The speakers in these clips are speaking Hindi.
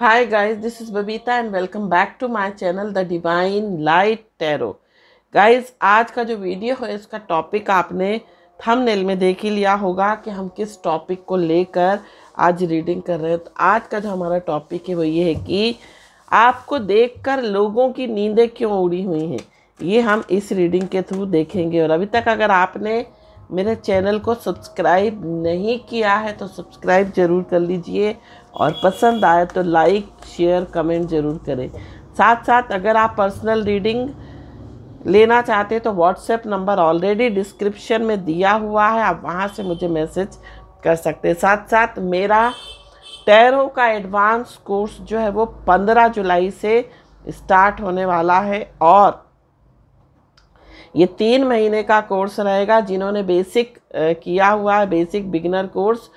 Hi guys, this is Babita and welcome back to my channel The Divine Light Tarot. Guys, आज का जो वीडियो है इसका टॉपिक आपने थंबनेल में देख ही लिया होगा कि हम किस टॉपिक को लेकर आज रीडिंग कर रहे हैं तो आज का जो हमारा टॉपिक है वो ये है कि आपको देखकर लोगों की नींदें क्यों उड़ी हुई हैं ये हम इस रीडिंग के थ्रू देखेंगे और अभी तक अगर आपने मेरे चैनल को सब्सक्राइब नहीं किया है तो सब्सक्राइब ज़रूर कर लीजिए और पसंद आए तो लाइक शेयर कमेंट ज़रूर करें साथ साथ अगर आप पर्सनल रीडिंग लेना चाहते तो व्हाट्सएप नंबर ऑलरेडी डिस्क्रिप्शन में दिया हुआ है आप वहाँ से मुझे मैसेज कर सकते हैं साथ साथ मेरा टैरो का एडवांस कोर्स जो है वो पंद्रह जुलाई से स्टार्ट होने वाला है और ये तीन महीने का कोर्स रहेगा जिन्होंने बेसिक किया हुआ है बेसिक बिगनर कोर्स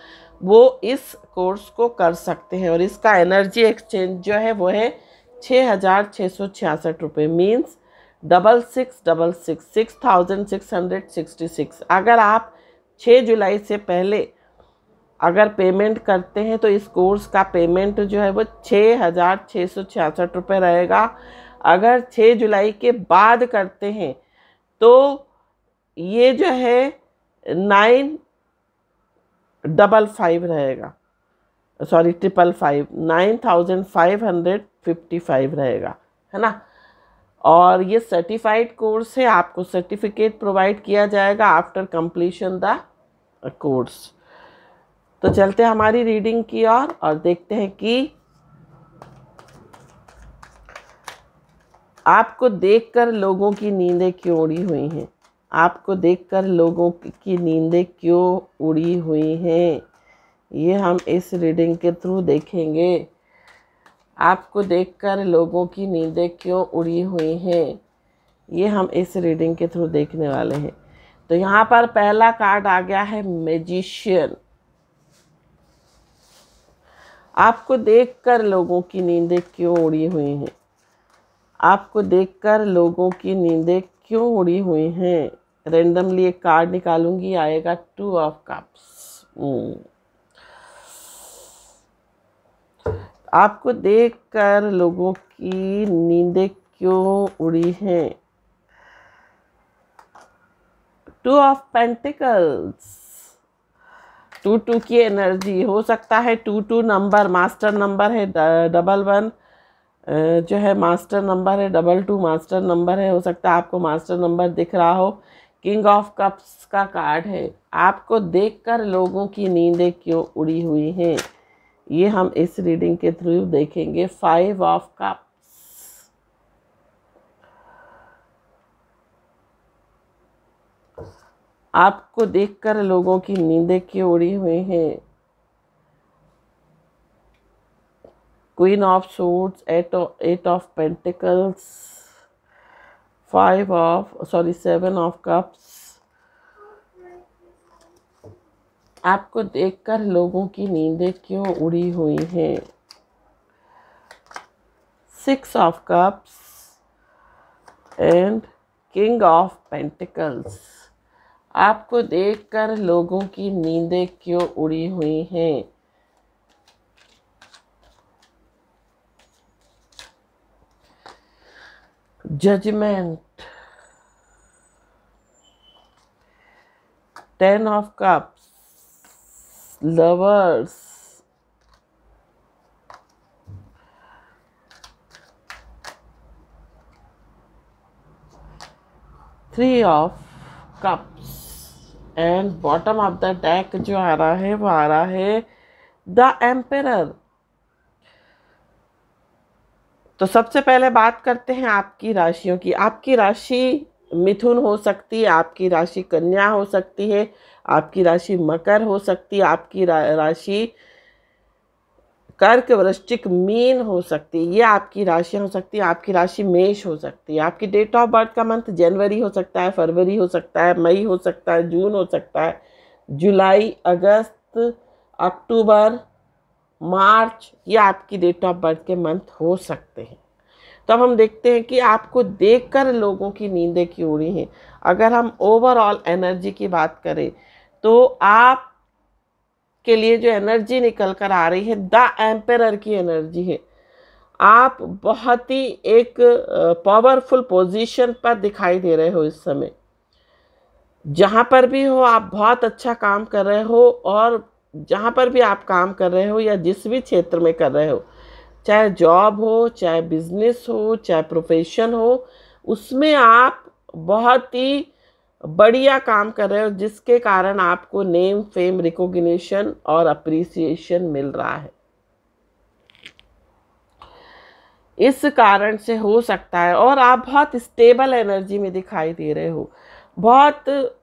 वो इस कोर्स को कर सकते हैं और इसका एनर्जी एक्सचेंज जो है वो है छः हज़ार छः सौ छियासठ रुपये means double six double six six thousand six hundred sixty six अगर आप छः जुलाई से पहले अगर पेमेंट करते हैं तो इस कोर्स का पेमेंट जो है वो छः हज़ार छः सौ छियासठ रुपये रहेगा अगर छः जुलाई के बाद करते हैं तो ये जो है नाइन डबल फाइव रहेगा sorry triple five nine thousand five hundred fifty five रहेगा है ना और ये सर्टिफाइड कोर्स है आपको सर्टिफिकेट प्रोवाइड किया जाएगा आफ्टर कंप्लीशन द कोर्स तो चलते हैं हमारी रीडिंग की ओर और, और देखते हैं कि आपको देखकर लोगों की नींदें क्यों उड़ी हुई हैं आपको देखकर लोगों की नींदें क्यों उड़ी हुई हैं ये हम इस रीडिंग के थ्रू देखेंगे आपको देखकर लोगों की नींदें क्यों उड़ी हुई हैं ये हम इस रीडिंग के थ्रू देखने वाले हैं तो यहाँ पर पहला कार्ड आ गया है मैजिशियन आपको देखकर लोगों की नींदें क्यों उड़ी हुई हैं आपको देखकर लोगों की नींदें क्यों उड़ी हुई हैं रेंडमली एक कार्ड निकालूंगी आएगा टू ऑफ कप्स आपको देखकर लोगों की नींदें क्यों उड़ी हैं two of pentacles two two की एनर्जी हो सकता है two two number master number है डबल वन जो है मास्टर नंबर है डबल टू मास्टर नंबर है हो सकता है आपको मास्टर नंबर दिख रहा हो किंग ऑफ कप्स का कार्ड है आपको देखकर लोगों की नींदें क्यों उड़ी हुई हैं ये हम इस रीडिंग के थ्रू देखेंगे फाइव ऑफ कप आपको देखकर लोगों की नींदें क्यों उड़ी हुई हैं queen of swords eight of, eight of pentacles five of sorry seven of cups आपको देखकर लोगों की नींदें क्यों उड़ी हुई हैं six of cups and king of pentacles आपको देखकर लोगों की नींदें क्यों उड़ी हुई हैं judgement ten of cups lovers three of cups and bottom of the deck जो आ रहा है वो आ रहा है द एम्पेरर तो सबसे पहले बात करते हैं आपकी राशियों की आपकी राशि मिथुन हो सकती है आपकी राशि कन्या हो सकती है आपकी राशि मकर हो सकती है आपकी राशि कर्क वृश्चिक मीन हो सकती है ये आपकी राशियाँ हो सकती है आपकी राशि मेष हो सकती है आपकी डेट ऑफ बर्थ का मंथ जनवरी हो सकता है फरवरी हो सकता है मई हो सकता है जून हो सकता है जुलाई अगस्त अक्टूबर मार्च या आपकी डेट ऑफ बर्थ के मंथ हो सकते हैं तो अब हम देखते हैं कि आपको देखकर लोगों की नींदें क्यों उड़ी हैं अगर हम ओवरऑल एनर्जी की बात करें तो आप के लिए जो एनर्जी निकल कर आ रही है द एम्पेर की एनर्जी है आप बहुत ही एक पावरफुल पोजीशन पर दिखाई दे रहे हो इस समय जहाँ पर भी हो आप बहुत अच्छा काम कर रहे हो और जहाँ पर भी आप काम कर रहे हो या जिस भी क्षेत्र में कर रहे हो चाहे जॉब हो चाहे बिजनेस हो चाहे प्रोफेशन हो उसमें आप बहुत ही बढ़िया काम कर रहे हो जिसके कारण आपको नेम फेम रिकोगशन और अप्रिसिएशन मिल रहा है इस कारण से हो सकता है और आप बहुत स्टेबल एनर्जी में दिखाई दे रहे हो बहुत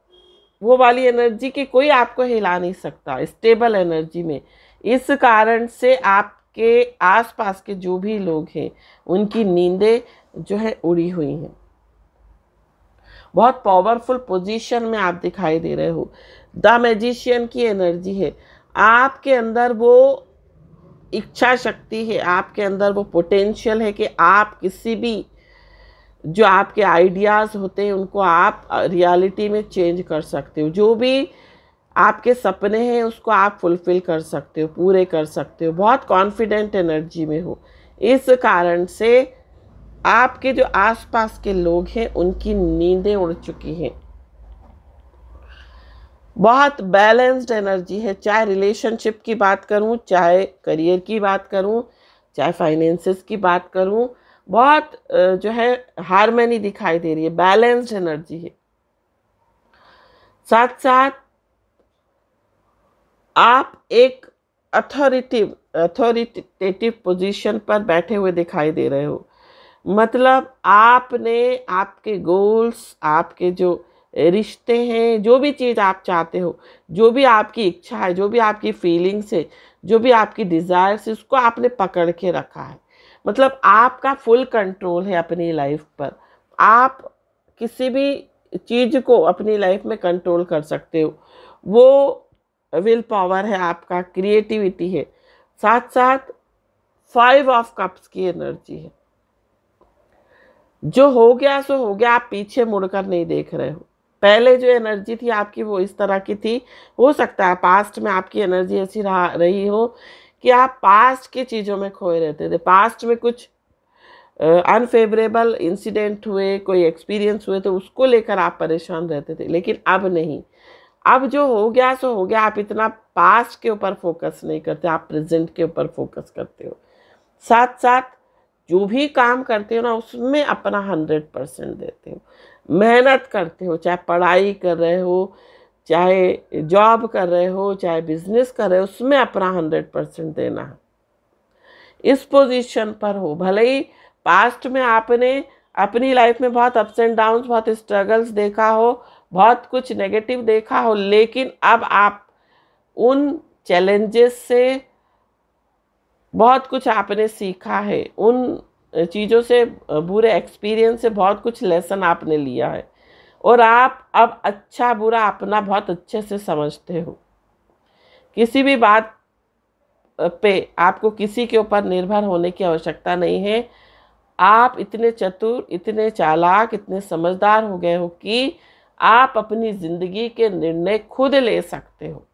वो वाली एनर्जी के कोई आपको हिला नहीं सकता स्टेबल एनर्जी में इस कारण से आपके आसपास के जो भी लोग हैं उनकी नींदें जो है उड़ी हुई हैं बहुत पावरफुल पोजीशन में आप दिखाई दे रहे हो द मैजिशियन की एनर्जी है आपके अंदर वो इच्छा शक्ति है आपके अंदर वो पोटेंशियल है कि आप किसी भी जो आपके आइडियाज़ होते हैं उनको आप रियलिटी में चेंज कर सकते हो जो भी आपके सपने हैं उसको आप फुलफ़िल कर सकते हो पूरे कर सकते हो बहुत कॉन्फिडेंट एनर्जी में हो इस कारण से आपके जो आसपास के लोग हैं उनकी नींदें उड़ चुकी हैं बहुत बैलेंस्ड एनर्जी है चाहे रिलेशनशिप की बात करूं चाहे करियर की बात करूं चाहे फाइनेंसेस की बात करूं बहुत जो है हारमोनी दिखाई दे रही है बैलेंस्ड एनर्जी है साथ साथ आप एक अथॉरिटिव अथॉरिटेटिव पोजीशन पर बैठे हुए दिखाई दे रहे हो मतलब आपने आपके गोल्स आपके जो रिश्ते हैं जो भी चीज़ आप चाहते हो जो भी आपकी इच्छा है जो भी आपकी फीलिंग्स है जो भी आपकी डिज़ायर्स है उसको आपने पकड़ के रखा है मतलब आपका फुल कंट्रोल है अपनी लाइफ पर आप किसी भी चीज़ को अपनी लाइफ में कंट्रोल कर सकते हो वो विल पावर है आपका क्रिएटिविटी है साथ साथ फाइव ऑफ कप्स की एनर्जी है जो हो गया सो हो गया आप पीछे मुड़कर नहीं देख रहे हो पहले जो एनर्जी थी आपकी वो इस तरह की थी हो सकता है पास्ट में आपकी एनर्जी ऐसी रहा रही हो कि आप पास्ट की चीज़ों में खोए रहते थे पास्ट में कुछ अनफेवरेबल इंसिडेंट हुए कोई एक्सपीरियंस हुए तो उसको लेकर आप परेशान रहते थे लेकिन अब नहीं अब जो हो गया सो हो गया आप इतना पास्ट के ऊपर फोकस नहीं करते आप प्रेजेंट के ऊपर फोकस करते हो साथ साथ जो भी काम करते हो ना उसमें अपना हंड्रेड परसेंट देते हो मेहनत करते हो चाहे पढ़ाई कर रहे हो चाहे जॉब कर रहे हो चाहे बिजनेस कर रहे हो उसमें अपना हंड्रेड परसेंट देना इस पोजीशन पर हो भले ही पास्ट में आपने अपनी लाइफ में बहुत अप्स एंड डाउन बहुत स्ट्रगल्स देखा हो बहुत कुछ नेगेटिव देखा हो लेकिन अब आप उन चैलेंजेस से बहुत कुछ आपने सीखा है उन चीज़ों से बुरे एक्सपीरियंस से बहुत कुछ लेसन आपने लिया है और आप अब अच्छा बुरा अपना बहुत अच्छे से समझते हो किसी भी बात पे आपको किसी के ऊपर निर्भर होने की आवश्यकता नहीं है आप इतने चतुर इतने चालाक इतने समझदार हो गए हो कि आप अपनी ज़िंदगी के निर्णय खुद ले सकते हो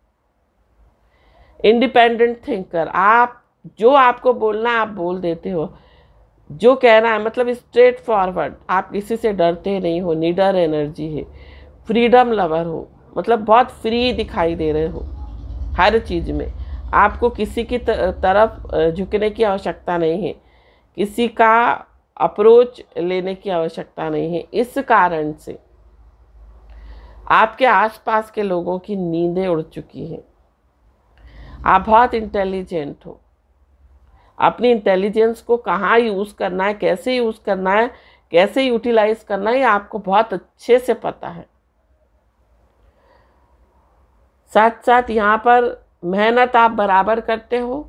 इंडिपेंडेंट थिंकर आप जो आपको बोलना आप बोल देते हो जो कह रहा है मतलब स्ट्रेट फॉरवर्ड आप किसी से डरते नहीं हो निडर एनर्जी है फ्रीडम लवर हो मतलब बहुत फ्री दिखाई दे रहे हो हर चीज़ में आपको किसी की तरफ झुकने की आवश्यकता नहीं है किसी का अप्रोच लेने की आवश्यकता नहीं है इस कारण से आपके आसपास के लोगों की नींदें उड़ चुकी हैं आप बहुत इंटेलिजेंट हो अपनी इंटेलिजेंस को कहाँ यूज़ करना है कैसे यूज़ करना है कैसे यूटिलाइज करना है ये आपको बहुत अच्छे से पता है साथ साथ यहाँ पर मेहनत आप बराबर करते हो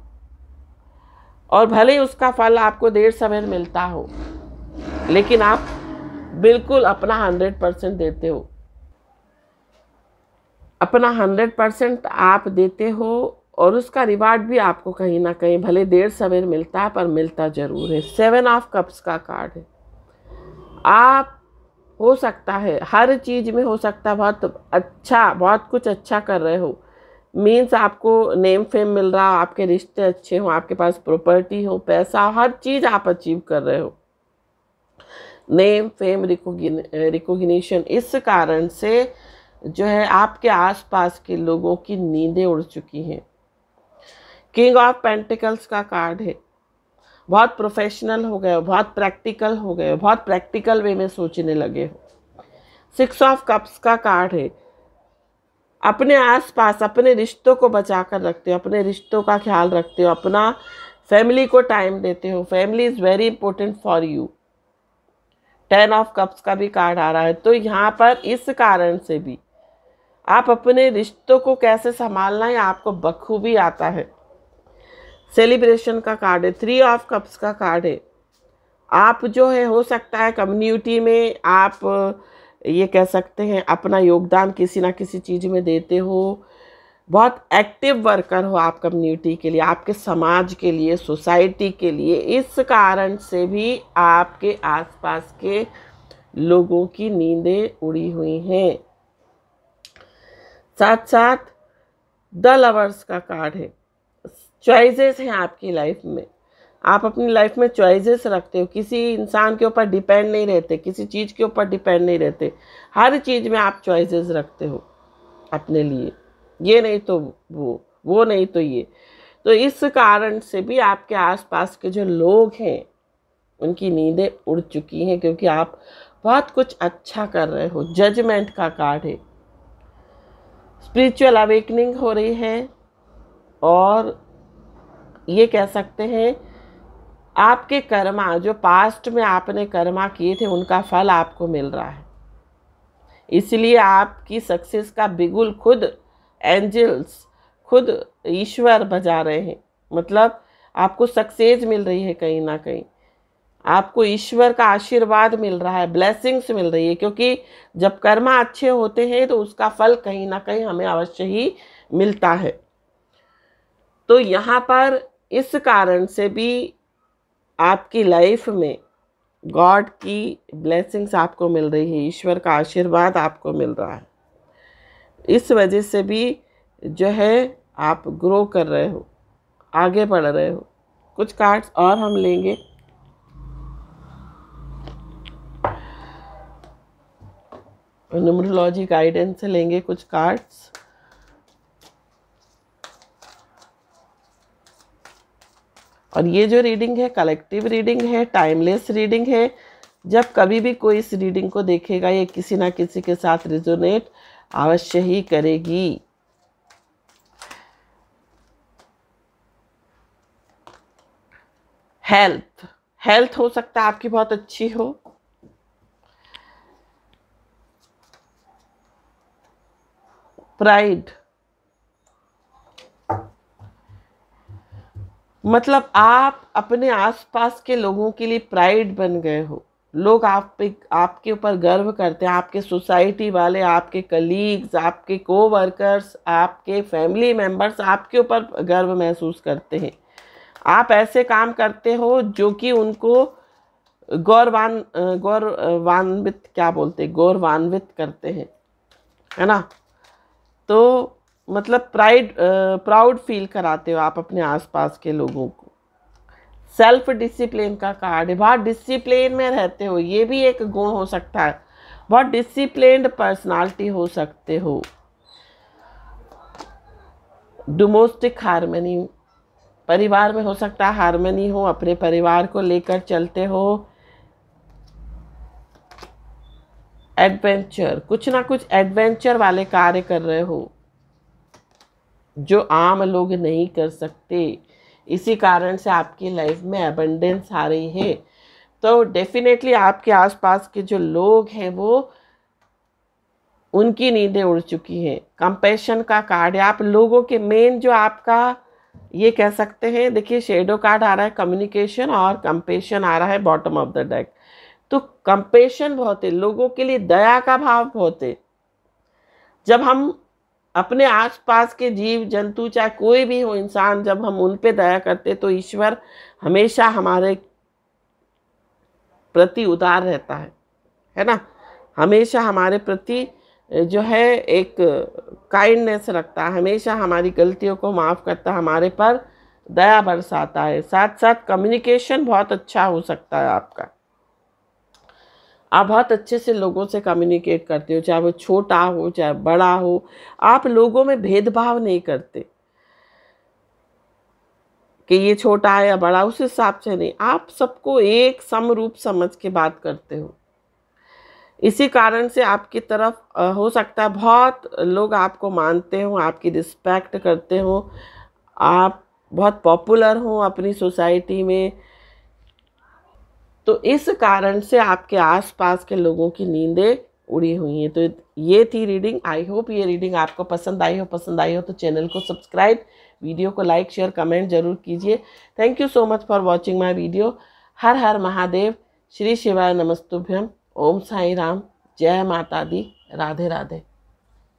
और भले ही उसका फल आपको देर सवेर मिलता हो लेकिन आप बिल्कुल अपना हंड्रेड परसेंट देते हो अपना हंड्रेड परसेंट आप देते हो और उसका रिवार्ड भी आपको कहीं ना कहीं भले देर सवेर मिलता है पर मिलता ज़रूर है सेवन ऑफ कप्स का कार्ड है आप हो सकता है हर चीज़ में हो सकता है बहुत अच्छा बहुत कुछ अच्छा कर रहे हो मीन्स आपको नेम फेम मिल रहा हो आपके रिश्ते अच्छे हों आपके पास प्रॉपर्टी हो पैसा हो हर चीज़ आप अचीव कर रहे हो नेम फेम रिकोगशन इस कारण से जो है आपके आसपास के लोगों की नींदें उड़ चुकी हैं किंग ऑफ पेंटिकल्स का कार्ड है बहुत प्रोफेशनल हो गए हो बहुत प्रैक्टिकल हो गए हो बहुत प्रैक्टिकल वे में सोचने लगे हो सिक्स ऑफ कप्स का कार्ड है अपने आसपास अपने रिश्तों को बचा कर रखते हो अपने रिश्तों का ख्याल रखते हो अपना फैमिली को टाइम देते हो family is very important for you ten of cups का भी कार्ड आ रहा है तो यहाँ पर इस कारण से भी आप अपने रिश्तों को कैसे संभालना है आपको बखूबी आता है सेलिब्रेशन का कार्ड है थ्री ऑफ कप्स का कार्ड है आप जो है हो सकता है कम्युनिटी में आप ये कह सकते हैं अपना योगदान किसी ना किसी चीज़ में देते हो बहुत एक्टिव वर्कर हो आप कम्युनिटी के लिए आपके समाज के लिए सोसाइटी के लिए इस कारण से भी आपके आसपास के लोगों की नींदें उड़ी हुई हैं साथ साथ द लवर्स का कार्ड है चॉइसेस हैं आपकी लाइफ में आप अपनी लाइफ में चॉइसेस रखते हो किसी इंसान के ऊपर डिपेंड नहीं रहते किसी चीज़ के ऊपर डिपेंड नहीं रहते हर चीज़ में आप चॉइसेस रखते हो अपने लिए ये नहीं तो वो वो नहीं तो ये तो इस कारण से भी आपके आसपास के जो लोग हैं उनकी नींदें उड़ चुकी हैं क्योंकि आप बहुत कुछ अच्छा कर रहे हो जजमेंट का कार्ड है स्पिरिचुअल अवेकनिंग हो रही है और ये कह सकते हैं आपके कर्मा जो पास्ट में आपने कर्मा किए थे उनका फल आपको मिल रहा है इसलिए आपकी सक्सेस का बिगुल खुद एंजल्स खुद ईश्वर बजा रहे हैं मतलब आपको सक्सेस मिल रही है कहीं ना कहीं आपको ईश्वर का आशीर्वाद मिल रहा है ब्लेसिंग्स मिल रही है क्योंकि जब कर्मा अच्छे होते हैं तो उसका फल कहीं ना कहीं हमें अवश्य ही मिलता है तो यहाँ पर इस कारण से भी आपकी लाइफ में गॉड की ब्लेसिंग्स आपको मिल रही है ईश्वर का आशीर्वाद आपको मिल रहा है इस वजह से भी जो है आप ग्रो कर रहे हो आगे बढ़ रहे हो कुछ कार्ड्स और हम लेंगे न्यूमरोलॉजी गाइडेंस से लेंगे कुछ कार्ड्स और ये जो रीडिंग है कलेक्टिव रीडिंग है टाइमलेस रीडिंग है जब कभी भी कोई इस रीडिंग को देखेगा ये किसी ना किसी के साथ रिजोनेट अवश्य ही करेगी हेल्थ हेल्थ हो सकता है आपकी बहुत अच्छी हो प्राइड मतलब आप अपने आसपास के लोगों के लिए प्राइड बन गए हो लोग आप पे आपके ऊपर गर्व करते हैं आपके सोसाइटी वाले आपके कलीग्स आपके को वर्कर्स आपके फैमिली मेम्बर्स आपके ऊपर गर्व महसूस करते हैं आप ऐसे काम करते हो जो कि उनको गौरवान गौरवान्वित क्या बोलते हैं गौरवान्वित करते हैं है ना तो मतलब प्राइड प्राउड फील कराते हो आप अपने आसपास के लोगों को सेल्फ डिसिप्लिन का कार्ड है बहुत डिसिप्लिन में रहते हो ये भी एक गुण हो सकता है बहुत डिसिप्लिन पर्सनालिटी हो सकते हो डोमेस्टिक हारमोनी परिवार में हो सकता है हारमोनी हो अपने परिवार को लेकर चलते हो एडवेंचर कुछ ना कुछ एडवेंचर वाले कार्य कर रहे हो जो आम लोग नहीं कर सकते इसी कारण से आपकी लाइफ में अबंडेंस आ रही है तो डेफिनेटली आपके आसपास के जो लोग हैं वो उनकी नींदें उड़ चुकी हैं कंपेशन का कार्ड है आप लोगों के मेन जो आपका ये कह सकते हैं देखिए शेडो कार्ड आ रहा है कम्युनिकेशन और कंपेशन आ रहा है बॉटम ऑफ द डेक तो कंपेशन बहुत है लोगों के लिए दया का भाव बहुत है जब हम अपने आसपास के जीव जंतु चाहे कोई भी हो इंसान जब हम उन पे दया करते तो ईश्वर हमेशा हमारे प्रति उदार रहता है है ना हमेशा हमारे प्रति जो है एक काइंडनेस रखता है हमेशा हमारी गलतियों को माफ़ करता है हमारे पर दया बरसाता है साथ साथ कम्युनिकेशन बहुत अच्छा हो सकता है आपका आप बहुत अच्छे से लोगों से कम्युनिकेट करते हो चाहे वो छोटा हो चाहे बड़ा हो आप लोगों में भेदभाव नहीं करते कि ये छोटा है या बड़ा उस हिसाब से नहीं आप सबको एक समरूप समझ के बात करते हो इसी कारण से आपकी तरफ हो सकता है बहुत लोग आपको मानते हो आपकी रिस्पेक्ट करते हो आप बहुत पॉपुलर हो अपनी सोसाइटी में तो इस कारण से आपके आसपास के लोगों की नींदें उड़ी हुई हैं तो ये थी रीडिंग आई होप ये रीडिंग आपको पसंद आई हो पसंद आई हो तो चैनल को सब्सक्राइब वीडियो को लाइक शेयर कमेंट जरूर कीजिए thank you so much for watching my video हर हर महादेव श्री शिवाय नमस्तुभ्यम ओम साई राम जय माता दी राधे राधे